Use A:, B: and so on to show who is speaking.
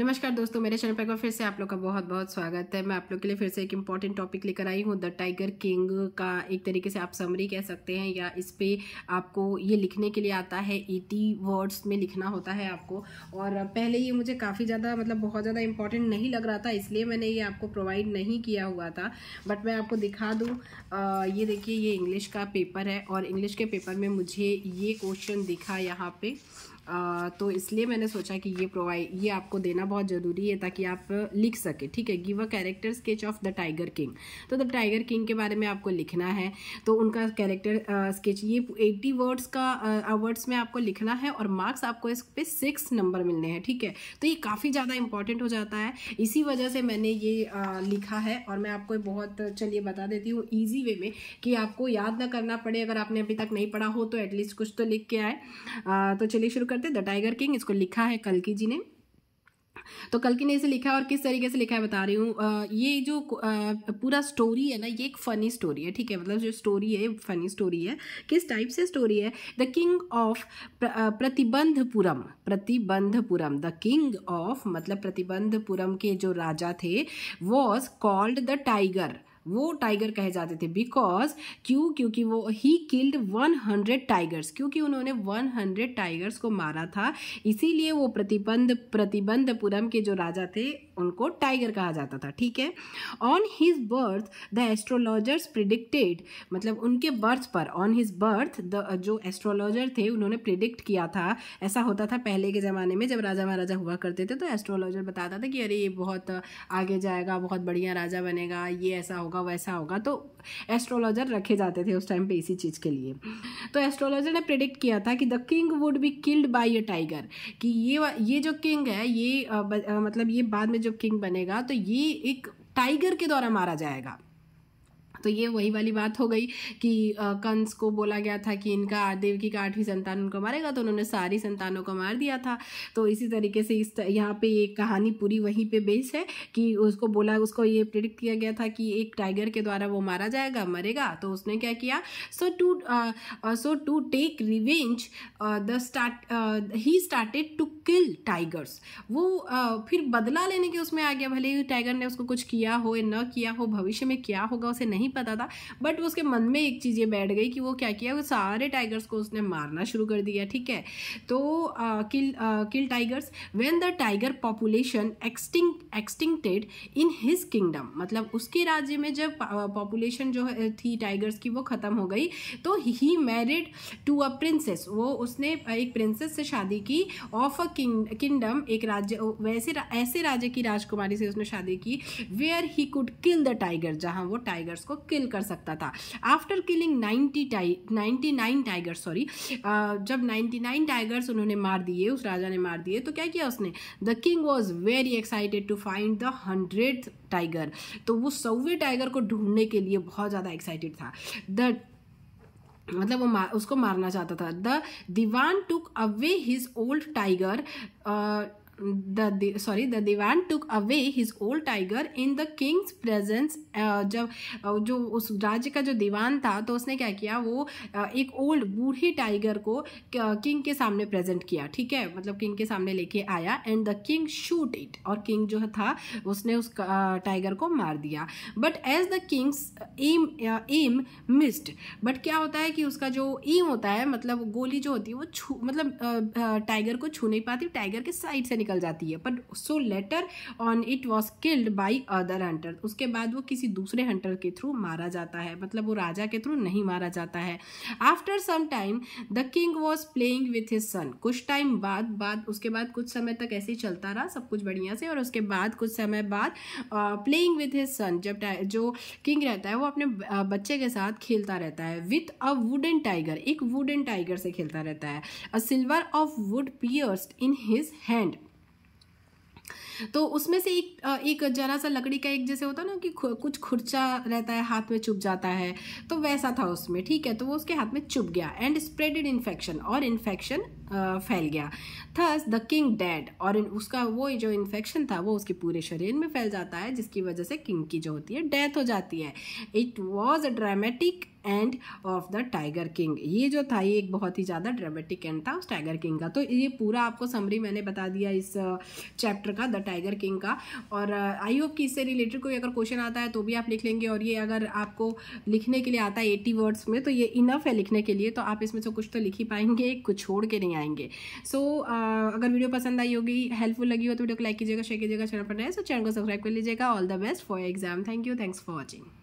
A: नमस्कार दोस्तों मेरे चैनल पर एक बार फिर से आप लोग का बहुत बहुत स्वागत है मैं आप लोग के लिए फिर से एक इम्पॉर्टेंट टॉपिक लेकर आई हूँ द टाइगर किंग का एक तरीके से आप समरी कह सकते हैं या इस पर आपको ये लिखने के लिए आता है एटी वर्ड्स में लिखना होता है आपको और पहले ये मुझे काफ़ी ज़्यादा मतलब बहुत ज़्यादा इंपॉर्टेंट नहीं लग रहा था इसलिए मैंने ये आपको प्रोवाइड नहीं किया हुआ था बट मैं आपको दिखा दूँ ये देखिए ये इंग्लिश का पेपर है और इंग्लिश के पेपर में मुझे ये क्वेश्चन दिखा यहाँ पर तो इसलिए मैंने सोचा कि ये प्रोवाइड ये आपको देना बहुत ज़रूरी है ताकि आप लिख सके ठीक है give a character sketch of the tiger king तो द टाइगर किंग के बारे में आपको लिखना है तो उनका कैरेक्टर स्केच ये एट्टी वर्ड्स का वर्ड्स में आपको लिखना है और मार्क्स आपको इस पर सिक्स नंबर मिलने हैं ठीक है तो ये काफ़ी ज़्यादा इंपॉर्टेंट हो जाता है इसी वजह से मैंने ये आ, लिखा है और मैं आपको बहुत चलिए बता देती हूँ ईजी वे में कि आपको याद ना करना पड़े अगर आपने अभी तक नहीं पढ़ा हो तो एटलीस्ट कुछ तो लिख के आए तो चलिए शुरू कर करते द टाइगर किंग इसको लिखा है कल्कि जी ने तो कल्कि ने इसे लिखा है और किस तरीके से लिखा है बता रही हूँ ये जो आ, पूरा स्टोरी है ना ये एक फ़नी स्टोरी है ठीक है मतलब जो स्टोरी है फ़नी स्टोरी है किस टाइप से स्टोरी है the king of Pratibandhapuram Pratibandhapuram the king of मतलब प्रतिबंधपुरम के जो राजा थे वॉज कॉल्ड द टाइगर वो टाइगर कहे जाते थे बिकॉज क्यों क्योंकि वो he killed one hundred tigers क्योंकि उन्होंने वन हंड्रेड टाइगर्स को मारा था इसीलिए वो प्रतिबंध प्रतिबंधपुरम के जो राजा थे उनको टाइगर कहा जाता था ठीक है on his birth the astrologers predicted मतलब उनके बर्थ पर ऑन हिज बर्थ द जो एस्ट्रोलॉजर थे उन्होंने प्रिडिक्ट किया था ऐसा होता था पहले के ज़माने में जब राजा महाराजा हुआ करते थे तो एस्ट्रोलॉजर बताता था कि अरे ये बहुत आगे जाएगा बहुत बढ़िया राजा बनेगा ये ऐसा होगा होगा वैसा होगा तो एस्ट्रोलॉजर रखे जाते थे उस टाइम पे इसी चीज़ के लिए तो एस्ट्रोलॉजर ने प्रिडिक्ट किया था कि the king would be killed by a tiger कि ये ये जो किंग है ये आ, ब, आ, मतलब ये बाद में जो किंग बनेगा तो ये एक टाइगर के द्वारा मारा जाएगा तो ये वही वाली बात हो गई कि कंस को बोला गया था कि इनका देवकी का आठवीं संतान उनको मारेगा तो उन्होंने सारी संतानों को मार दिया था तो इसी तरीके से इस यहाँ पे ये कहानी पूरी वहीं पे बेस है कि उसको बोला उसको ये प्रिडिक्ट किया गया था कि एक टाइगर के द्वारा वो मारा जाएगा मरेगा तो उसने क्या किया so to so to take revenge the start he started to kill tigers वो uh, फिर बदला लेने के उसमें आ गया भले ही टाइगर ने उसको कुछ किया हो या न किया हो भविष्य में क्या होगा उसे नहीं नहीं पता था बट उसके मन में एक चीज़ ये बैठ गई कि वो क्या किया वो सारे टाइगर्स को उसने मारना शुरू कर दिया ठीक है तो ah, kill ah, kill tigers when the tiger population extinct extincted in his kingdom मतलब उसके राज्य में जब पॉपुलेशन जो थी टाइगर्स की वो ख़त्म हो गई तो he married to a princess वो उसने एक प्रिंसेस से शादी की ऑफ अ किंगडम एक राज्य वैसे ऐसे राज्य की राजकुमारी से उसने शादी की where he could kill the tiger जहाँ वो टाइगर्स को किल कर सकता था आफ्टर किलिंग नाइन्टी टाइ नाइन्टी नाइन टाइगर सॉरी जब नाइन्टी नाइन टाइगर्स उन्होंने मार दिए उस राजा ने मार दिए तो क्या किया उसने the king was very excited to find the hundred tiger तो वो सौवे टाइगर को ढूंढने के लिए बहुत ज़्यादा एक्साइटेड था द मतलब वो मार, उसको मारना चाहता था the Dewan took away his old tiger the sorry the Dewan took away his old tiger in the king's presence uh, जब uh, जो उस राज्य का जो दीवान था तो उसने क्या किया वो uh, एक ओल्ड बूढ़े टाइगर को किंग uh, के सामने प्रेजेंट किया ठीक है मतलब किंग के सामने लेके आया and the king shoot it और किंग जो था उसने उस टाइगर uh, को मार दिया but as the king's aim aim missed but क्या होता है कि उसका जो एम होता है मतलब गोली जो होती है वो छू मतलब टाइगर uh, को छू नहीं पाती टाइगर के साइड से निकल निकल जाती है but so later on it was killed by other hunter उसके बाद वो किसी दूसरे हंटर के थ्रू मारा जाता है मतलब वो राजा के थ्रू नहीं मारा जाता है after some time the king was playing with his son कुछ टाइम बाद बाद उसके बाद कुछ समय तक ऐसे ही चलता रहा सब कुछ बढ़िया से और उसके बाद कुछ समय बाद प्लेइंग विथ हिज सन जब जो किंग रहता है वो अपने बच्चे के साथ खेलता रहता है विथ अ वुडन टाइगर एक वुडन टाइगर से खेलता रहता है a silver of wood pierce in his hand तो उसमें से एक एक जरा सा लकड़ी का एक जैसे होता ना कि कुछ खुर्चा रहता है हाथ में चुप जाता है तो वैसा था उसमें ठीक है तो वो उसके हाथ में चुप गया एंड स्प्रेडेड इन्फेक्शन और इन्फेक्शन फैल गया थस द किंग डेड और उसका वो जो इन्फेक्शन था वो उसके पूरे शरीर में फैल जाता है जिसकी वजह से किंग की जो होती है डेथ हो जाती है it was a dramatic end of the tiger king ये जो था ये एक बहुत ही ज़्यादा ड्रामेटिक एंड था उस टाइगर किंग का तो ये पूरा आपको समरी मैंने बता दिया इस चैप्टर का द टाइगर किंग का और आई होप कि इससे रिलेटेड कोई अगर क्वेश्चन आता है तो भी आप लिख लेंगे और ये अगर आपको लिखने के लिए आता है एटी वर्ड्स में तो ये इनफ है लिखने के लिए तो आप इसमें से कुछ तो लिख ही पाएंगे कुछ छोड़ के नहीं आएंगे सो so, uh, अगर वीडियो पसंद आई होगी हेल्पफुल लगी हो तो वीडियो को लाइक कीजिएगा शेयर कीजिएगा चैनल पर नए सो तो चैनल को सब्सक्राइब कर लीजिएगा all the best for exam thank you thanks for watching